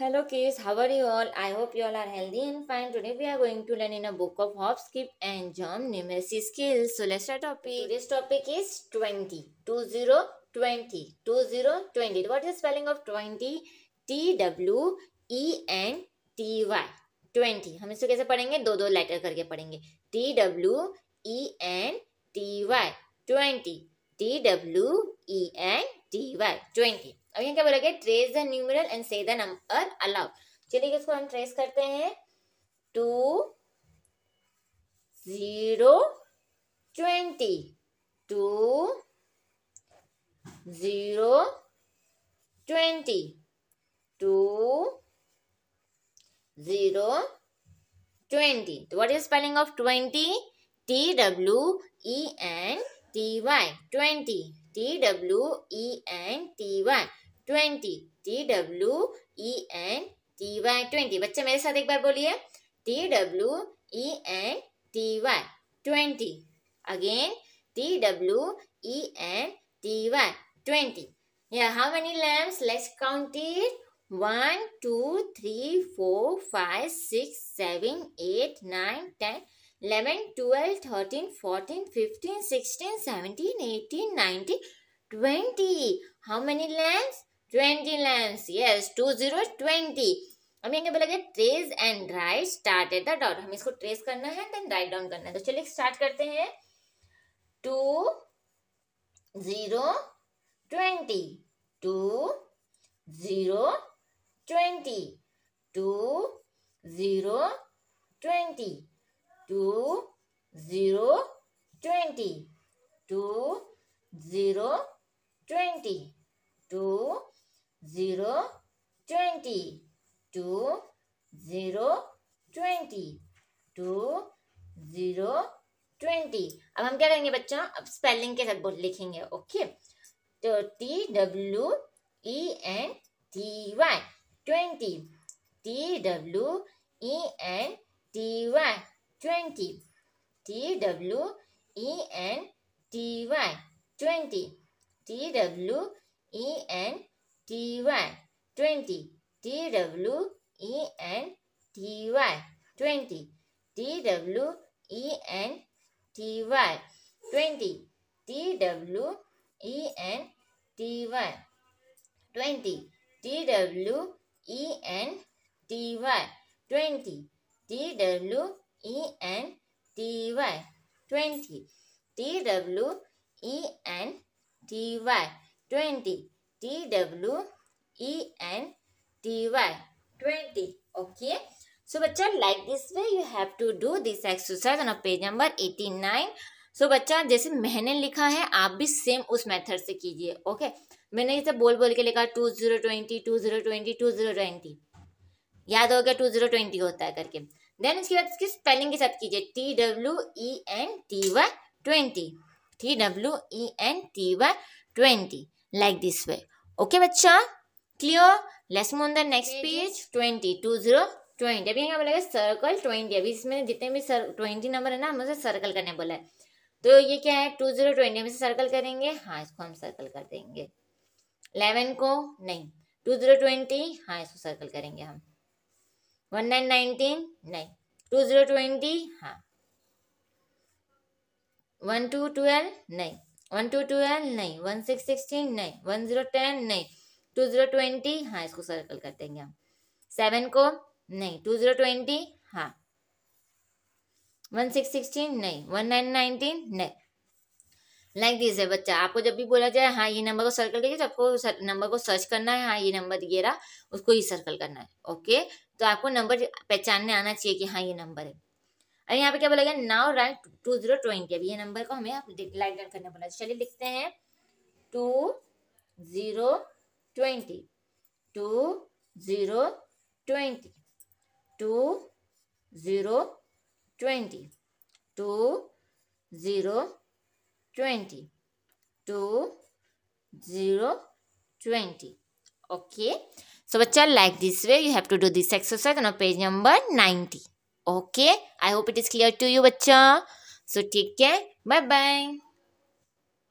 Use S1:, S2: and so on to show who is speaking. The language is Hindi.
S1: Hello kids how are you all I hope you all are healthy and fine today we are going to learn in a book of hops skip and jump numeracy skill so let's start topic this topic is 20 20 20 what is spelling of 20 T W E N T Y twenty हम इसको कैसे पढ़ेंगे दो दो लेटर करके पढ़ेंगे T W E N T Y twenty T W E N dy twenty अब यहाँ क्या बोलेगा trace the numeral and say the number aloud चलिए इसको हम ट्रेस करते हैं two zero twenty two zero twenty two zero twenty तो what is spelling of twenty T W E N T Y twenty T W E N T Y twenty T W E N T Y twenty बच्चे मेरे साथ एक बार बोलिए T W E N T Y twenty again T W E N T Y twenty how many lamps let's count it one two three four five six seven eight nine ten 11, 12, 13, 14, 15, 16, 17, 18, 19, 20. How many lamps? 20 lamps. Yes, 2020. अब यहाँ पे लगे trace and write start at the dot हमें इसको ट्रेस करना है देन राइट डाउन करना है तो चलिए स्टार्ट करते हैं two zero twenty two zero twenty two zero twenty two zero twenty two zero twenty two zero twenty two zero twenty two zero twenty अब हम क्या करेंगे बच्चों अब स्पेलिंग के साथ लिखेंगे ओके तो T W E N T Y twenty T W E N T Y 20. T W E N T Y 20. T W E N T Y 20. T W E N T Y 20. T W E N T Y 20. T W E N T Y 20. T W E N T Y 20. Twenty, T W E N T Y. twenty T W E N T Y. twenty T W E N T Y. twenty Okay. So, बच्चा like this way you have to do this exercise on page number nine so so, बच्चा जैसे मैंने लिखा है आप भी सेम उस मेथड से कीजिए ओके मैंने जैसे बोल बोल के लिखा two zero twenty two zero twenty two zero twenty याद हो गया टू जीरो ट्वेंटी होता है करके देन इसके बाद इसकी स्पेलिंग के साथ कीजिए T W E N T Y twenty T W E N T Y twenty like this way okay बच्चा clear let's move on the next page twenty two zero twenty अभी यहाँ बोला सर्कल ट्वेंटी अभी इसमें जितने भी सर ट्वेंटी नंबर है ना हम उसे सर्कल करने बोला है तो ये क्या है टू जीरो ट्वेंटी हम सर्कल करेंगे हाँ इसको हम सर्कल कर देंगे इलेवन को नहीं टू जीरो ट्वेंटी हाँ इसको सर्कल करेंगे हम वन नाइन नाइनटीन नहीं टू ज़ीरो ट्वेंटी हाँ वन टू ट्वेल्व नहीं वन टू ट्वेल्व नहीं वन सिक्स सिक्सटीन नहीं वन ज़ीरो टेन नहीं टू ज़ीरो ट्वेंटी हाँ इसको सर्कल कर देंगे हम सेवन को नहीं टू ज़ीरो ट्वेंटी हाँ वन सिक्स सिक्सटीन नहीं वन नाइन नाइनटीन नहीं लाइक दिस है बच्चा आपको जब भी बोला जाए हाँ ये नंबर को सर्कल कीजिए जब आपको नंबर को सर्च करना है हाँ ये नंबर ये रहा उसको ही सर्कल करना है ओके तो आपको नंबर पहचानने आना चाहिए कि हाँ ये नंबर है अरे यहाँ पे क्या बोला गया now write two zero twenty अभी ये नंबर को हमें आप लाइट डाउन करने बोला चलिए लिखते हैं two zero twenty two zero twenty two zero twenty two zero twenty two zero twenty okay so बच्चा like this way you have to do this exercise on page number ninety okay I hope it is clear to you बच्चा सो ठीक है बाय बाय